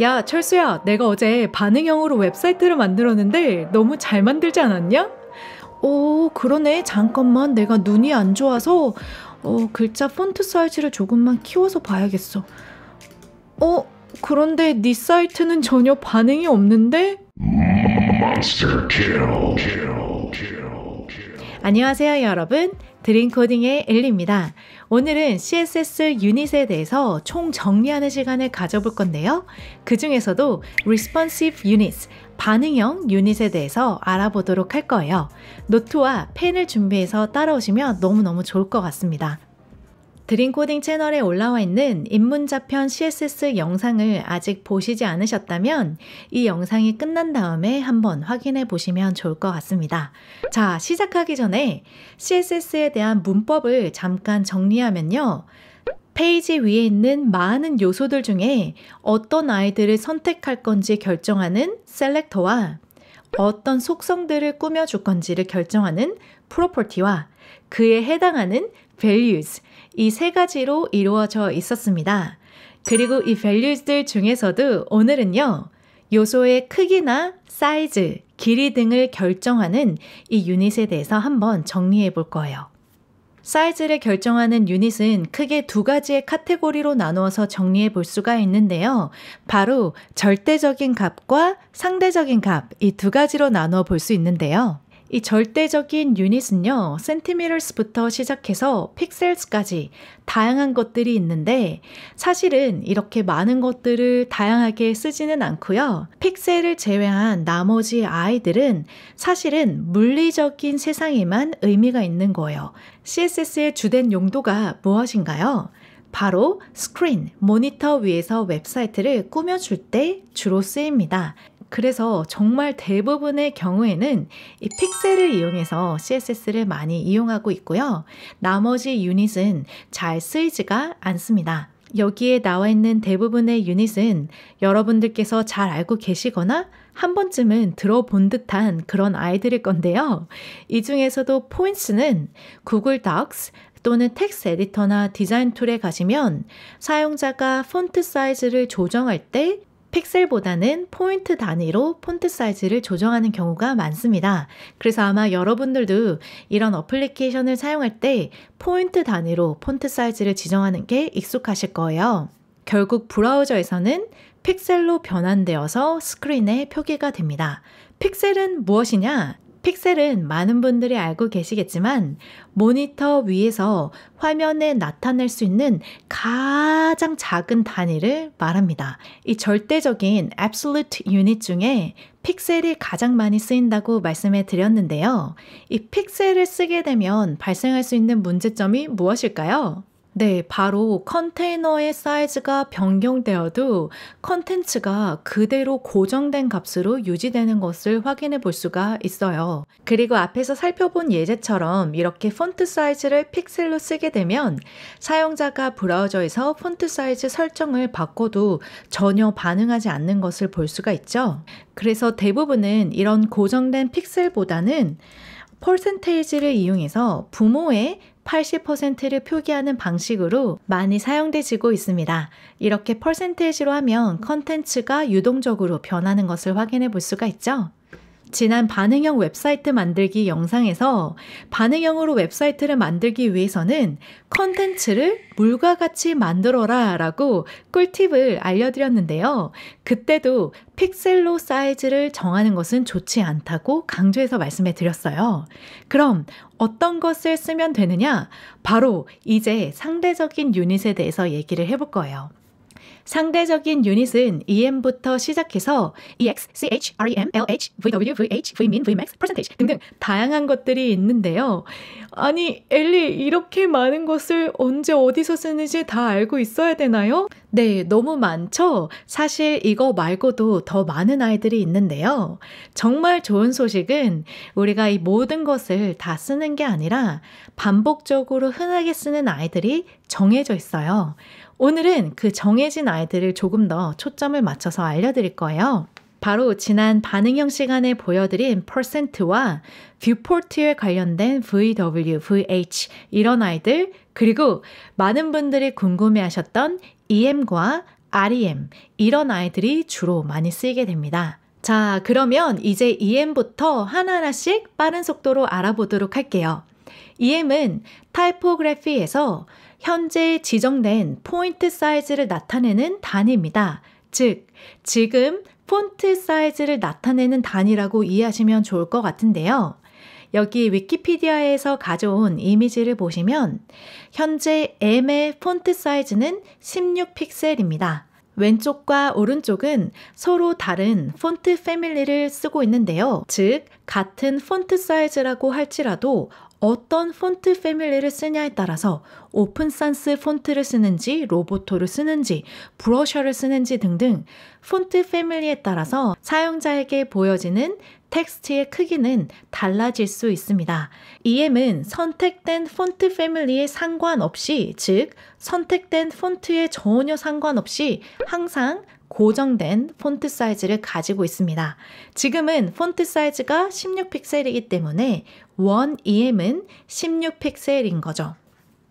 야, 철수야, 내가 어제 반응형으로 웹사이트를 만들었는데 너무 잘 만들지 않았냐? 오, 그러네. 잠깐만. 내가 눈이 안 좋아서 어, 글자 폰트 사이즈를 조금만 키워서 봐야겠어. 어, 그런데 네 사이트는 전혀 반응이 없는데? m o n s 안녕하세요, 여러분. 드림코딩의 엘리입니다. 오늘은 CSS 유닛에 대해서 총 정리하는 시간을 가져볼 건데요. 그 중에서도 responsive units, 반응형 유닛에 대해서 알아보도록 할 거예요. 노트와 펜을 준비해서 따라오시면 너무너무 좋을 것 같습니다. 드림코딩 채널에 올라와 있는 입문자편 CSS 영상을 아직 보시지 않으셨다면 이 영상이 끝난 다음에 한번 확인해 보시면 좋을 것 같습니다. 자, 시작하기 전에 CSS에 대한 문법을 잠깐 정리하면요. 페이지 위에 있는 많은 요소들 중에 어떤 아이들을 선택할 건지 결정하는 셀렉터와 어떤 속성들을 꾸며줄 건지를 결정하는 프로퍼티와 그에 해당하는 values, 이세 가지로 이루어져 있었습니다. 그리고 이 values들 중에서도 오늘은요, 요소의 크기나 사이즈, 길이 등을 결정하는 이 유닛에 대해서 한번 정리해 볼 거예요. 사이즈를 결정하는 유닛은 크게 두 가지의 카테고리로 나누어서 정리해 볼 수가 있는데요. 바로 절대적인 값과 상대적인 값, 이 두 가지로 나누어 볼 수 있는데요. 이 절대적인 유닛은요, 센티미터스부터 시작해서 픽셀스까지 다양한 것들이 있는데 사실은 이렇게 많은 것들을 다양하게 쓰지는 않고요. 픽셀을 제외한 나머지 아이들은 사실은 물리적인 세상에만 의미가 있는 거예요. CSS의 주된 용도가 무엇인가요? 바로 스크린, 모니터 위에서 웹사이트를 꾸며줄 때 주로 쓰입니다. 그래서 정말 대부분의 경우에는 이 픽셀을 이용해서 CSS를 많이 이용하고 있고요. 나머지 유닛은 잘 쓰이지가 않습니다. 여기에 나와 있는 대부분의 유닛은 여러분들께서 잘 알고 계시거나 한 번쯤은 들어본 듯한 그런 아이들일 건데요. 이 중에서도 포인츠는 구글 닥스 또는 텍스 에디터나 디자인 툴에 가시면 사용자가 폰트 사이즈를 조정할 때 픽셀보다는 포인트 단위로 폰트 사이즈를 조정하는 경우가 많습니다. 그래서 아마 여러분들도 이런 어플리케이션을 사용할 때 포인트 단위로 폰트 사이즈를 지정하는 게 익숙하실 거예요. 결국 브라우저에서는 픽셀로 변환되어서 스크린에 표기가 됩니다. 픽셀은 무엇이냐? 픽셀은 많은 분들이 알고 계시겠지만 모니터 위에서 화면에 나타낼 수 있는 가장 작은 단위를 말합니다. 이 절대적인 absolute unit 중에 픽셀이 가장 많이 쓰인다고 말씀해 드렸는데요. 이 픽셀을 쓰게 되면 발생할 수 있는 문제점이 무엇일까요? 네, 바로 컨테이너의 사이즈가 변경되어도 컨텐츠가 그대로 고정된 값으로 유지되는 것을 확인해 볼 수가 있어요. 그리고 앞에서 살펴본 예제처럼 이렇게 폰트 사이즈를 픽셀로 쓰게 되면 사용자가 브라우저에서 폰트 사이즈 설정을 바꿔도 전혀 반응하지 않는 것을 볼 수가 있죠. 그래서 대부분은 이런 고정된 픽셀보다는 퍼센테이지를 이용해서 부모의 80%를 표기하는 방식으로 많이 사용되지고 있습니다. 이렇게 퍼센테이지로 하면 컨텐츠가 유동적으로 변하는 것을 확인해 볼 수가 있죠. 지난 반응형 웹사이트 만들기 영상에서 반응형으로 웹사이트를 만들기 위해서는 컨텐츠를 물과 같이 만들어라 라고 꿀팁을 알려드렸는데요. 그때도 픽셀로 사이즈를 정하는 것은 좋지 않다고 강조해서 말씀해 드렸어요. 그럼 어떤 것을 쓰면 되느냐? 바로 이제 상대적인 유닛에 대해서 얘기를 해 볼 거예요. 상대적인 유닛은 em부터 시작해서 ex, ch, rem, lh, vw, vh, vmin, vmax, percentage 등등 다양한 것들이 있는데요. 아니, 엘리 이렇게 많은 것을 언제 어디서 쓰는지 다 알고 있어야 되나요? 네, 너무 많죠? 사실 이거 말고도 더 많은 아이들이 있는데요. 정말 좋은 소식은 우리가 이 모든 것을 다 쓰는 게 아니라 반복적으로 흔하게 쓰는 아이들이 정해져 있어요. 오늘은 그 정해진 아이들을 조금 더 초점을 맞춰서 알려드릴 거예요. 바로 지난 반응형 시간에 보여드린 퍼센트와 뷰포트에 관련된 VW, VH 이런 아이들 그리고 많은 분들이 궁금해하셨던 EM과 REM 이런 아이들이 주로 많이 쓰이게 됩니다. 자, 그러면 이제 EM부터 하나하나씩 빠른 속도로 알아보도록 할게요. EM은 타이포그래피에서 현재 지정된 포인트 사이즈를 나타내는 단위입니다. 즉, 지금 폰트 사이즈를 나타내는 단위라고 이해하시면 좋을 것 같은데요. 여기 위키피디아에서 가져온 이미지를 보시면 현재 M의 폰트 사이즈는 16픽셀입니다. 왼쪽과 오른쪽은 서로 다른 폰트 패밀리를 쓰고 있는데요. 즉, 같은 폰트 사이즈라고 할지라도 어떤 폰트 패밀리를 쓰냐에 따라서 오픈 산스 폰트를 쓰는지 로보토를 쓰는지 브러셔를 쓰는지 등등 폰트 패밀리에 따라서 사용자에게 보여지는 텍스트의 크기는 달라질 수 있습니다. EM은 선택된 폰트 패밀리에 상관없이, 즉, 선택된 폰트에 전혀 상관없이 항상 고정된 폰트 사이즈를 가지고 있습니다. 지금은 폰트 사이즈가 16픽셀이기 때문에 1EM은 16픽셀인 거죠.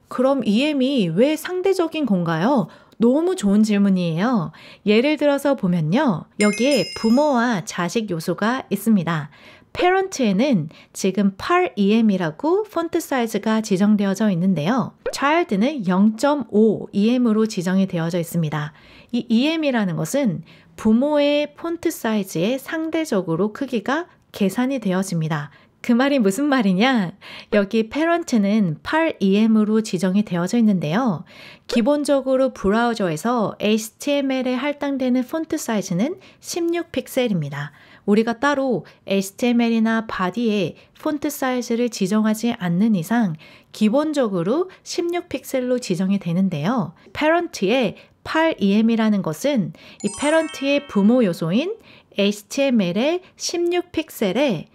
그럼 EM이 왜 상대적인 건가요? 너무 좋은 질문이에요. 예를 들어서 보면요. 여기에 부모와 자식 요소가 있습니다. p 런트에는 지금 8EM이라고 폰트 사이즈가 지정되어져 있는데요. child는 0.5EM으로 지정이 되어져 있습니다. 이 EM이라는 것은 부모의 폰트 사이즈의 상대적으로 크기가 계산이 되어집니다. 그 말이 무슨 말이냐? 여기 parent는 8em으로 지정이 되어져 있는데요. 기본적으로 브라우저에서 HTML에 할당되는 폰트 사이즈는 16픽셀입니다. 우리가 따로 HTML이나 바디에 폰트 사이즈를 지정하지 않는 이상 기본적으로 16픽셀로 지정이 되는데요. parent의 8EM이라는 것은 이 패런트의 부모 요소인 HTML의 16픽셀에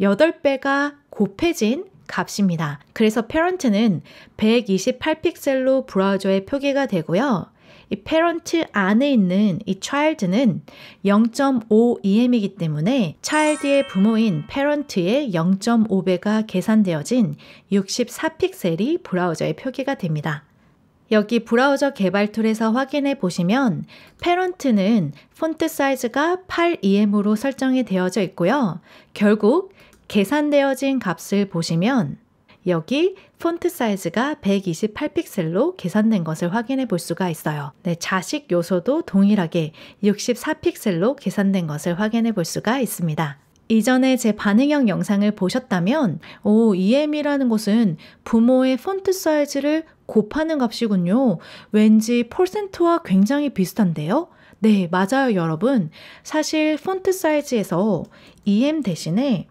8배가 곱해진 값입니다. 그래서 parent는 128픽셀로 브라우저에 표기가 되고요. 이 parent 안에 있는 이 child는 0.5em이기 때문에 child의 부모인 parent의 0.5배가 계산되어진 64픽셀이 브라우저에 표기가 됩니다. 여기 브라우저 개발 툴에서 확인해 보시면 페런트는 폰트 사이즈가 8EM으로 설정이 되어져 있고요. 결국 계산되어진 값을 보시면 여기 폰트 사이즈가 128픽셀로 계산된 것을 확인해 볼 수가 있어요. 네, 자식 요소도 동일하게 64픽셀로 계산된 것을 확인해 볼 수가 있습니다. 이전에 제 반응형 영상을 보셨다면 오, EM이라는 것은 부모의 폰트 사이즈를 곱하는 값이군요. 왠지 퍼센트와 굉장히 비슷한데요? 네, 맞아요, 여러분. 사실 폰트 사이즈에서 EM 대신에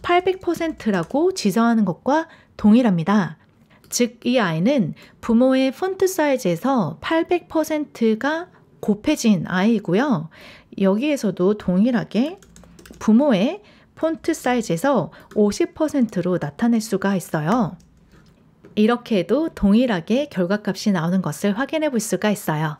800%라고 지정하는 것과 동일합니다. 즉, 이 아이는 부모의 폰트 사이즈에서 800%가 곱해진 아이이고요. 여기에서도 동일하게 부모의 폰트 사이즈에서 50%로 나타낼 수가 있어요. 이렇게 해도 동일하게 결과값이 나오는 것을 확인해 볼 수가 있어요.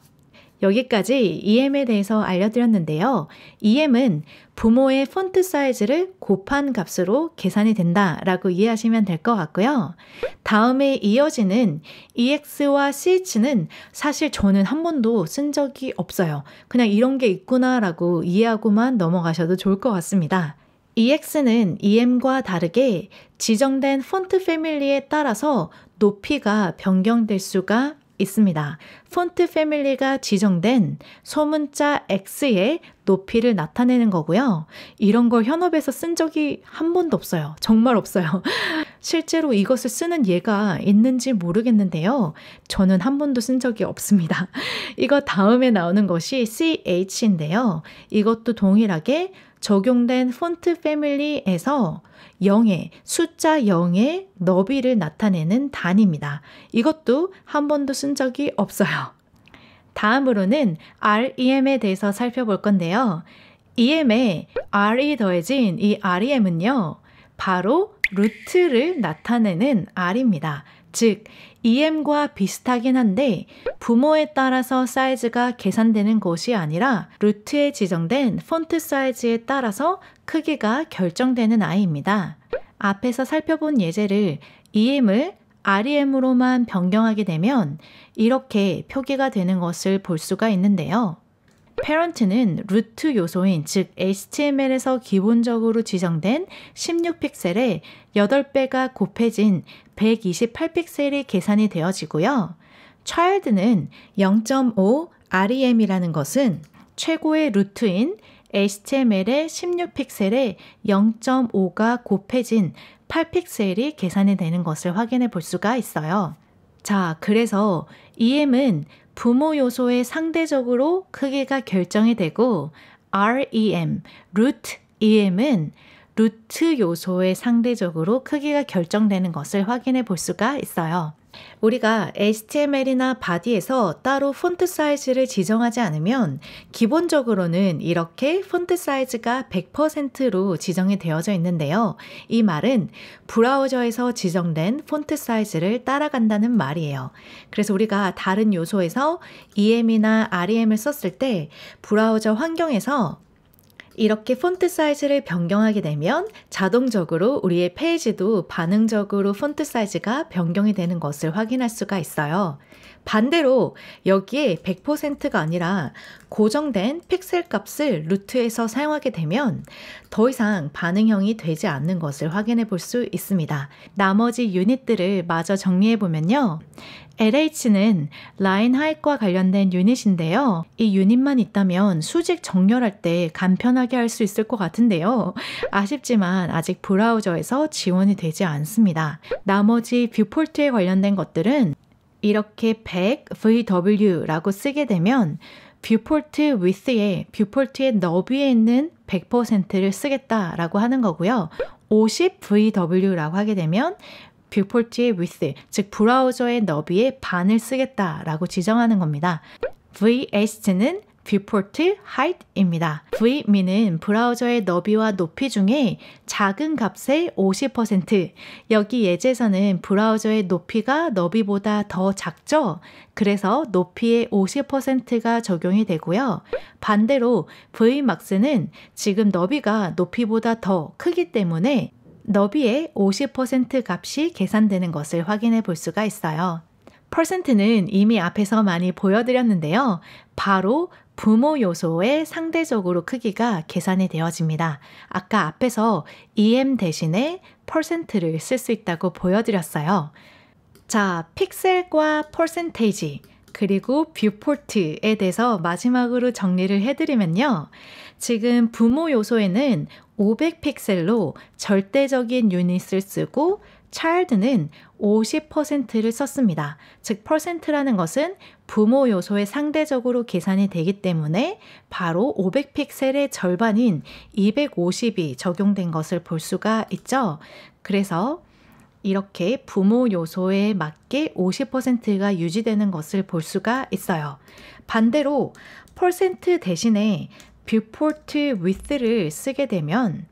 여기까지 EM에 대해서 알려드렸는데요. EM은 부모의 폰트 사이즈를 곱한 값으로 계산이 된다라고 이해하시면 될 것 같고요. 다음에 이어지는 EX와 CH는 사실 저는 한 번도 쓴 적이 없어요. 그냥 이런 게 있구나라고 이해하고만 넘어가셔도 좋을 것 같습니다. EX는 EM과 다르게 지정된 폰트 패밀리에 따라서 높이가 변경될 수가 있습니다. 폰트 패밀리가 지정된 소문자 X의 높이를 나타내는 거고요. 이런 걸 현업에서 쓴 적이 한 번도 없어요. 정말 없어요. 실제로 이것을 쓰는 예가 있는지 모르겠는데요. 저는 한 번도 쓴 적이 없습니다. 이거 다음에 나오는 것이 CH인데요. 이것도 동일하게 적용된 폰트 패밀리에서 0의 숫자 0의 너비를 나타내는 단입니다. 이것도 한 번도 쓴 적이 없어요. 다음으로는 REM에 대해서 살펴볼 건데요. EM에 R이 더해진 이 REM은요. 바로 루트를 나타내는 R입니다. 즉, EM과 비슷하긴 한데 부모에 따라서 사이즈가 계산되는 것이 아니라 루트에 지정된 폰트 사이즈에 따라서 크기가 결정되는 아이입니다. 앞에서 살펴본 예제를 EM을 REM으로만 변경하게 되면 이렇게 표기가 되는 것을 볼 수가 있는데요. parent는 루트 요소인 즉 HTML에서 기본적으로 지정된 16픽셀에 8배가 곱해진 128픽셀이 계산이 되어지고요. child는 0.5 REM이라는 것은 최고의 루트인 HTML의 16픽셀에 0.5가 곱해진 8픽셀이 계산이 되는 것을 확인해 볼 수가 있어요. 자, 그래서 EM은 부모 요소의 상대적으로 크기가 결정이 되고 REM, root EM은 루트 요소의 상대적으로 크기가 결정되는 것을 확인해 볼 수가 있어요. 우리가 HTML이나 바디에서 따로 폰트 사이즈를 지정하지 않으면 기본적으로는 이렇게 폰트 사이즈가 100%로 지정이 되어져 있는데요. 이 말은 브라우저에서 지정된 폰트 사이즈를 따라간다는 말이에요. 그래서 우리가 다른 요소에서 EM이나 REM을 썼을 때 브라우저 환경에서 이렇게 폰트 사이즈를 변경하게 되면 자동적으로 우리의 페이지도 반응적으로 폰트 사이즈가 변경이 되는 것을 확인할 수가 있어요. 반대로 여기에 100%가 아니라 고정된 픽셀 값을 루트에서 사용하게 되면 더 이상 반응형이 되지 않는 것을 확인해 볼 수 있습니다. 나머지 유닛들을 마저 정리해 보면요. LH는 라인 하이과 관련된 유닛인데요. 이 유닛만 있다면 수직 정렬할 때 간편하게 할 수 있을 것 같은데요. 아쉽지만 아직 브라우저에서 지원이 되지 않습니다. 나머지 뷰폴트에 관련된 것들은 이렇게 100 VW라고 쓰게 되면 뷰폴트 위스에 뷰폴트의 너비에 있는 100%를 쓰겠다라고 하는 거고요. 50 VW라고 하게 되면 뷰폴트의 width, 즉 브라우저의 너비의 반을 쓰겠다라고 지정하는 겁니다. VH는 viewport height입니다. vmin은 브라우저의 너비와 높이 중에 작은 값의 50% 여기 예제에서는 브라우저의 높이가 너비보다 더 작죠? 그래서 높이의 50%가 적용이 되고요. 반대로 vmax는 지금 너비가 높이보다 더 크기 때문에 너비의 50% 값이 계산되는 것을 확인해 볼 수가 있어요. 퍼센트는 이미 앞에서 많이 보여드렸는데요. 바로 부모 요소의 상대적으로 크기가 계산이 되어집니다. 아까 앞에서 em 대신에 퍼센트를 쓸 수 있다고 보여드렸어요. 자, 픽셀과 퍼센테이지 그리고 뷰포트에 대해서 마지막으로 정리를 해드리면요. 지금 부모 요소에는 500픽셀로 절대적인 유닛을 쓰고 child는 50%를 썼습니다. 즉 퍼센트라는 것은 부모 요소에 상대적으로 계산이 되기 때문에 바로 500픽셀의 절반인 250이 적용된 것을 볼 수가 있죠. 그래서 이렇게 부모 요소에 맞게 50%가 유지되는 것을 볼 수가 있어요. 반대로 퍼센트 대신에 뷰포트 위스를 쓰게 되면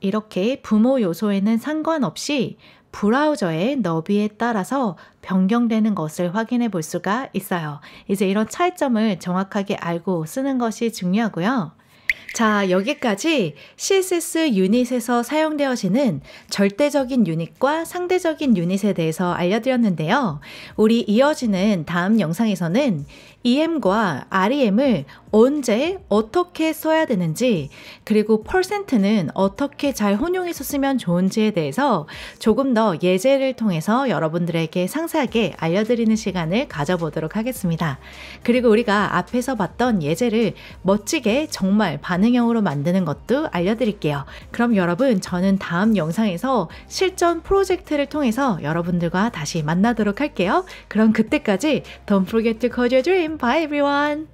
이렇게 부모 요소에는 상관없이 브라우저의 너비에 따라서 변경되는 것을 확인해 볼 수가 있어요. 이제 이런 차이점을 정확하게 알고 쓰는 것이 중요하고요. 자, 여기까지 CSS 유닛에서 사용되어지는 절대적인 유닛과 상대적인 유닛에 대해서 알려드렸는데요. 우리 이어지는 다음 영상에서는 EM과 REM을 언제 어떻게 써야 되는지 그리고 퍼센트는 어떻게 잘 혼용해서 쓰면 좋은지에 대해서 조금 더 예제를 통해서 여러분들에게 상세하게 알려드리는 시간을 가져보도록 하겠습니다. 그리고 우리가 앞에서 봤던 예제를 멋지게 정말 반응형으로 만드는 것도 알려드릴게요. 그럼 여러분 저는 다음 영상에서 실전 프로젝트를 통해서 여러분들과 다시 만나도록 할게요. 그럼 그때까지 Don't forget to call your dream. Bye everyone!